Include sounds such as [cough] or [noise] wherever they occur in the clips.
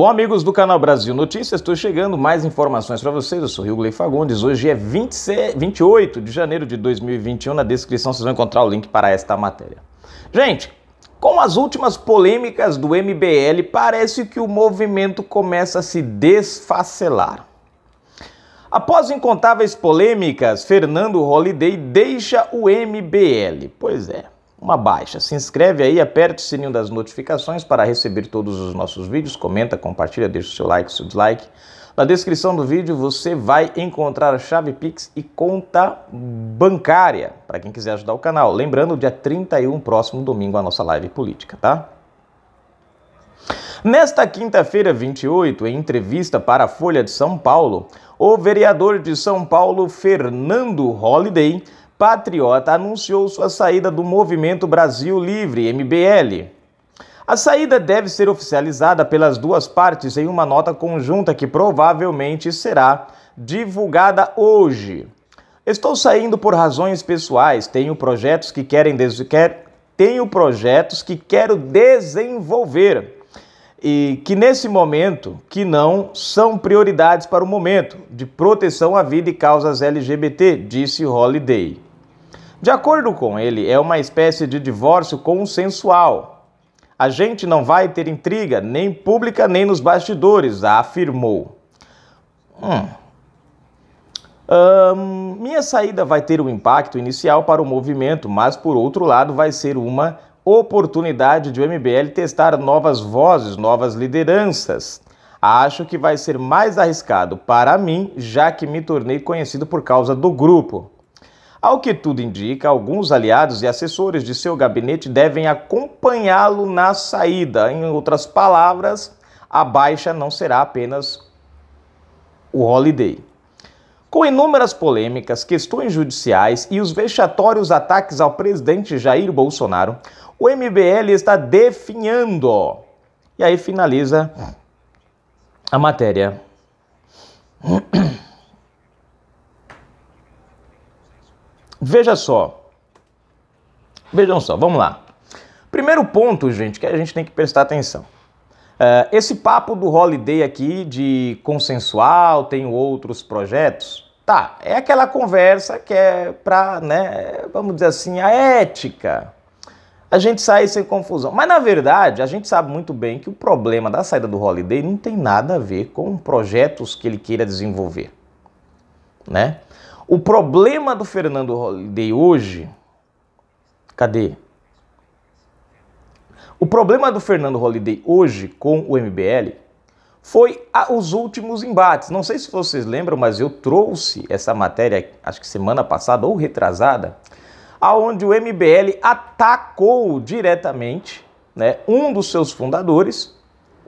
Bom, amigos do canal Brasil Notícias, estou chegando mais informações para vocês. Eu sou Rio Fagundes. Hoje é 26, 28 de janeiro de 2021. Na descrição vocês vão encontrar o link para esta matéria. Gente, com as últimas polêmicas do MBL, parece que o movimento começa a se desfacelar. Após incontáveis polêmicas, Fernando Holliday deixa o MBL. Pois é uma baixa. Se inscreve aí, aperte o sininho das notificações para receber todos os nossos vídeos, comenta, compartilha, deixa o seu like, o seu dislike. Na descrição do vídeo você vai encontrar a chave Pix e conta bancária para quem quiser ajudar o canal. Lembrando, dia 31, próximo domingo, a nossa live política, tá? Nesta quinta-feira, 28, em entrevista para a Folha de São Paulo, o vereador de São Paulo, Fernando Holliday, patriota anunciou sua saída do Movimento Brasil Livre, MBL. A saída deve ser oficializada pelas duas partes em uma nota conjunta que provavelmente será divulgada hoje. Estou saindo por razões pessoais, tenho projetos que querem quer, tenho projetos que quero desenvolver e que nesse momento que não são prioridades para o momento de proteção à vida e causas LGBT, disse Holiday. De acordo com ele, é uma espécie de divórcio consensual. A gente não vai ter intriga, nem pública, nem nos bastidores, afirmou. Hum. Hum, minha saída vai ter um impacto inicial para o movimento, mas por outro lado vai ser uma oportunidade de o MBL testar novas vozes, novas lideranças. Acho que vai ser mais arriscado para mim, já que me tornei conhecido por causa do grupo. Ao que tudo indica, alguns aliados e assessores de seu gabinete devem acompanhá-lo na saída. Em outras palavras, a baixa não será apenas o Holiday. Com inúmeras polêmicas, questões judiciais e os vexatórios ataques ao presidente Jair Bolsonaro, o MBL está definhando. E aí finaliza a matéria. [clears throat] Veja só. Vejam só, vamos lá. Primeiro ponto, gente, que a gente tem que prestar atenção. Eh, esse papo do holiday aqui de consensual, tem outros projetos, tá? É aquela conversa que é para, né, vamos dizer assim, a ética. A gente sai sem confusão. Mas na verdade, a gente sabe muito bem que o problema da saída do holiday não tem nada a ver com projetos que ele queira desenvolver, né? O problema do Fernando Holliday hoje. Cadê? O problema do Fernando Holliday hoje com o MBL foi a, os últimos embates. Não sei se vocês lembram, mas eu trouxe essa matéria, acho que semana passada ou retrasada, aonde o MBL atacou diretamente né, um dos seus fundadores,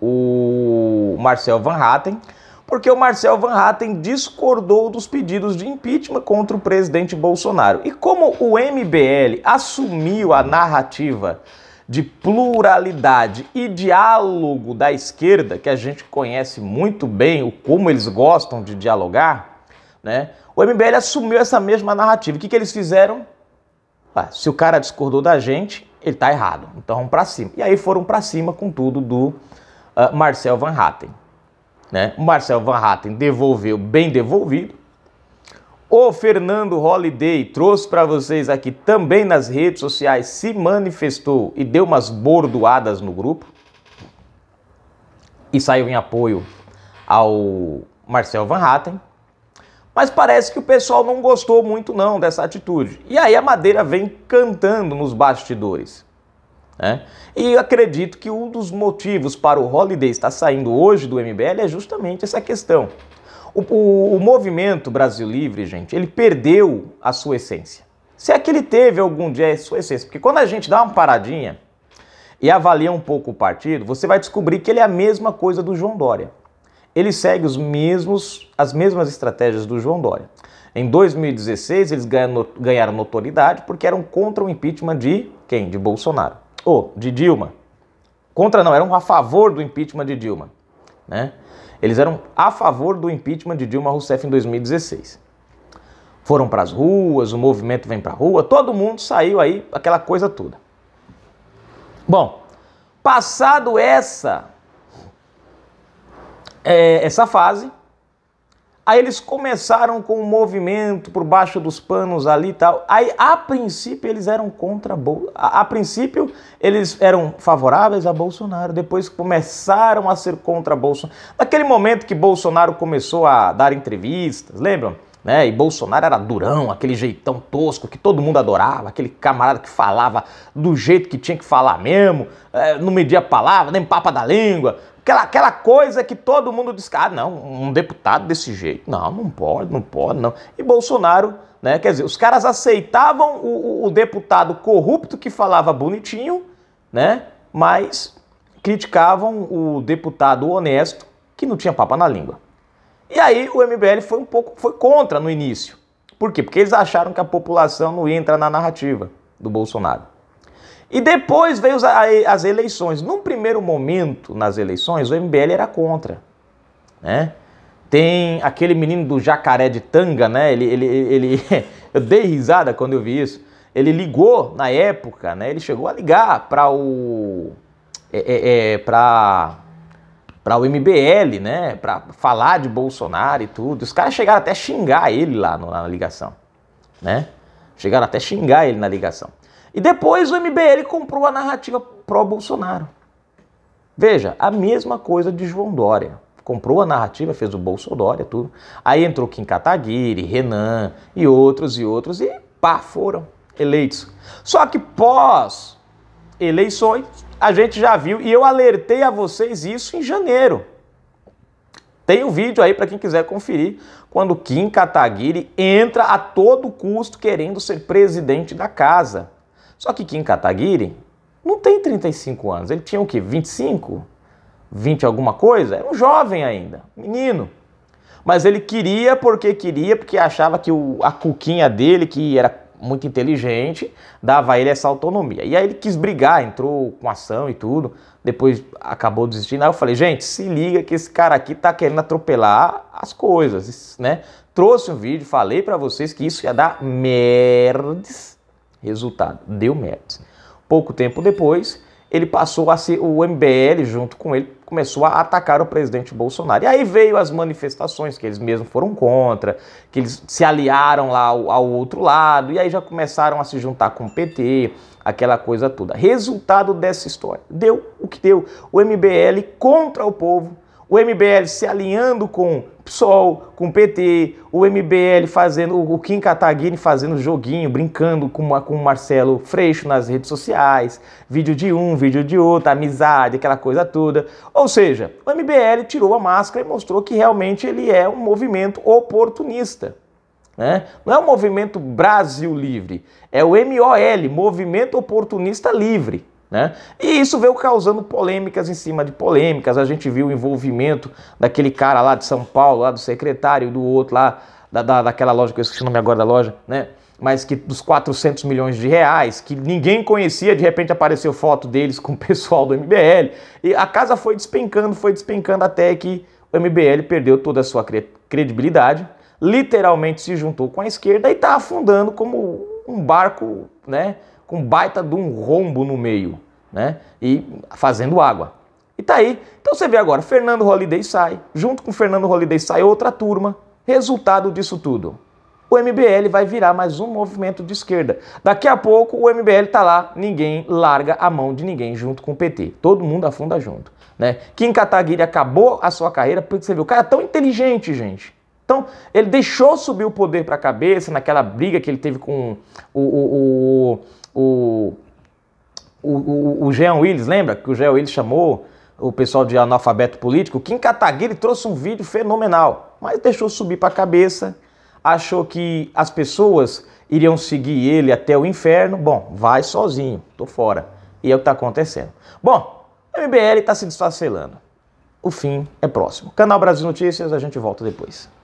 o Marcel Van Hatten, porque o Marcel Van Hatten discordou dos pedidos de impeachment contra o presidente Bolsonaro. E como o MBL assumiu a narrativa de pluralidade e diálogo da esquerda, que a gente conhece muito bem o como eles gostam de dialogar, né? O MBL assumiu essa mesma narrativa. O que, que eles fizeram? Ah, se o cara discordou da gente, ele tá errado. Então vamos para cima. E aí foram para cima com tudo do uh, Marcel Van Hatten. Né? O Marcel Van Hatten devolveu bem devolvido. O Fernando Holiday trouxe para vocês aqui também nas redes sociais, se manifestou e deu umas bordoadas no grupo. E saiu em apoio ao Marcel Van Hatten. Mas parece que o pessoal não gostou muito não dessa atitude. E aí a Madeira vem cantando nos bastidores. Né? E acredito que um dos motivos para o Holiday estar saindo hoje do MBL é justamente essa questão. O, o, o movimento Brasil Livre, gente, ele perdeu a sua essência. Se é que ele teve algum dia a sua essência, porque quando a gente dá uma paradinha e avalia um pouco o partido, você vai descobrir que ele é a mesma coisa do João Dória. Ele segue os mesmos, as mesmas estratégias do João Dória. Em 2016, eles ganharam notoriedade porque eram contra o impeachment de quem? De Bolsonaro ou oh, de Dilma. Contra não, eram a favor do impeachment de Dilma. Né? Eles eram a favor do impeachment de Dilma Rousseff em 2016. Foram para as ruas, o movimento vem para a rua, todo mundo saiu aí, aquela coisa toda. Bom, passado essa é, essa fase, Aí eles começaram com um movimento por baixo dos panos ali e tal. Aí, a princípio, eles eram contra Bolsonaro. A, a princípio, eles eram favoráveis a Bolsonaro. Depois começaram a ser contra Bolsonaro. Naquele momento que Bolsonaro começou a dar entrevistas, lembram? Né? E Bolsonaro era durão, aquele jeitão tosco que todo mundo adorava, aquele camarada que falava do jeito que tinha que falar mesmo, é, não media a palavra, nem papa da língua, Aquela, aquela coisa que todo mundo diz, ah, não, um deputado desse jeito, não, não pode, não pode, não. E Bolsonaro, né, quer dizer, os caras aceitavam o, o, deputado corrupto que falava bonitinho, né, mas criticavam o deputado honesto que não tinha papa na língua. E aí o MBL foi um pouco foi contra no início. Por quê? Porque eles acharam que a população não entra na narrativa do Bolsonaro. E depois veio as eleições. Num primeiro momento, nas eleições, o MBL era contra. Né? Tem aquele menino do jacaré de tanga, né? Ele, ele, ele, [laughs] eu dei risada quando eu vi isso. Ele ligou na época, né? Ele chegou a ligar para o. É, é, é para para o MBL, né, para falar de Bolsonaro e tudo. Os caras chegaram até xingar ele lá na ligação, né? Chegaram até xingar ele na ligação. E depois o MBL comprou a narrativa pró-Bolsonaro. Veja, a mesma coisa de João Dória. Comprou a narrativa, fez o Bolsonaro, tudo. Aí entrou Kim Kataguiri, Renan e outros e outros e pá, foram eleitos. Só que pós eleições, a gente já viu e eu alertei a vocês isso em janeiro. Tem um vídeo aí para quem quiser conferir quando Kim Kataguiri entra a todo custo querendo ser presidente da casa. Só que Kim Kataguiri não tem 35 anos, ele tinha o quê? 25? 20 alguma coisa? Era um jovem ainda, menino. Mas ele queria porque queria, porque achava que o, a cuquinha dele, que era muito inteligente, dava a ele essa autonomia. E aí ele quis brigar, entrou com ação e tudo, depois acabou desistindo. Aí eu falei, gente, se liga que esse cara aqui tá querendo atropelar as coisas, né? Trouxe um vídeo, falei para vocês que isso ia dar merdes. Resultado, deu merdes. Pouco tempo depois, ele passou a ser o MBL junto com ele começou a atacar o presidente Bolsonaro. E aí veio as manifestações que eles mesmos foram contra, que eles se aliaram lá ao, ao outro lado e aí já começaram a se juntar com o PT, aquela coisa toda. Resultado dessa história deu o que deu. O MBL contra o povo o MBL se alinhando com o PSOL, com o PT, o MBL fazendo, o Kim Kataguiri fazendo joguinho, brincando com, com o Marcelo Freixo nas redes sociais, vídeo de um, vídeo de outro, amizade, aquela coisa toda. Ou seja, o MBL tirou a máscara e mostrou que realmente ele é um movimento oportunista. Né? Não é o movimento Brasil Livre, é o MOL, Movimento Oportunista Livre. Né? E isso veio causando polêmicas em cima de polêmicas. A gente viu o envolvimento daquele cara lá de São Paulo, lá do secretário, do outro lá, da, da daquela loja, que eu esqueci o nome agora da loja, né? Mas que dos 400 milhões de reais, que ninguém conhecia, de repente apareceu foto deles com o pessoal do MBL. E a casa foi despencando, foi despencando até que o MBL perdeu toda a sua credibilidade, literalmente se juntou com a esquerda e está afundando como um barco, né? com baita de um rombo no meio, né? E fazendo água. E tá aí. Então você vê agora, Fernando Holiday sai, junto com Fernando Holiday sai outra turma. Resultado disso tudo. O MBL vai virar mais um movimento de esquerda. Daqui a pouco o MBL tá lá, ninguém larga a mão de ninguém junto com o PT. Todo mundo afunda junto, né? Kim Kataguiri acabou a sua carreira porque você viu, o cara é tão inteligente, gente. Então, ele deixou subir o poder para a cabeça naquela briga que ele teve com o, o, o o, o, o, Jean Willis, lembra que o Jean Willis chamou o pessoal de analfabeto político? Kim Kataguiri trouxe um vídeo fenomenal, mas deixou subir para a cabeça, achou que as pessoas iriam seguir ele até o inferno. Bom, vai sozinho, tô fora. E é o que está acontecendo. Bom, o MBL está se desfacelando. O fim é próximo. Canal Brasil Notícias, a gente volta depois.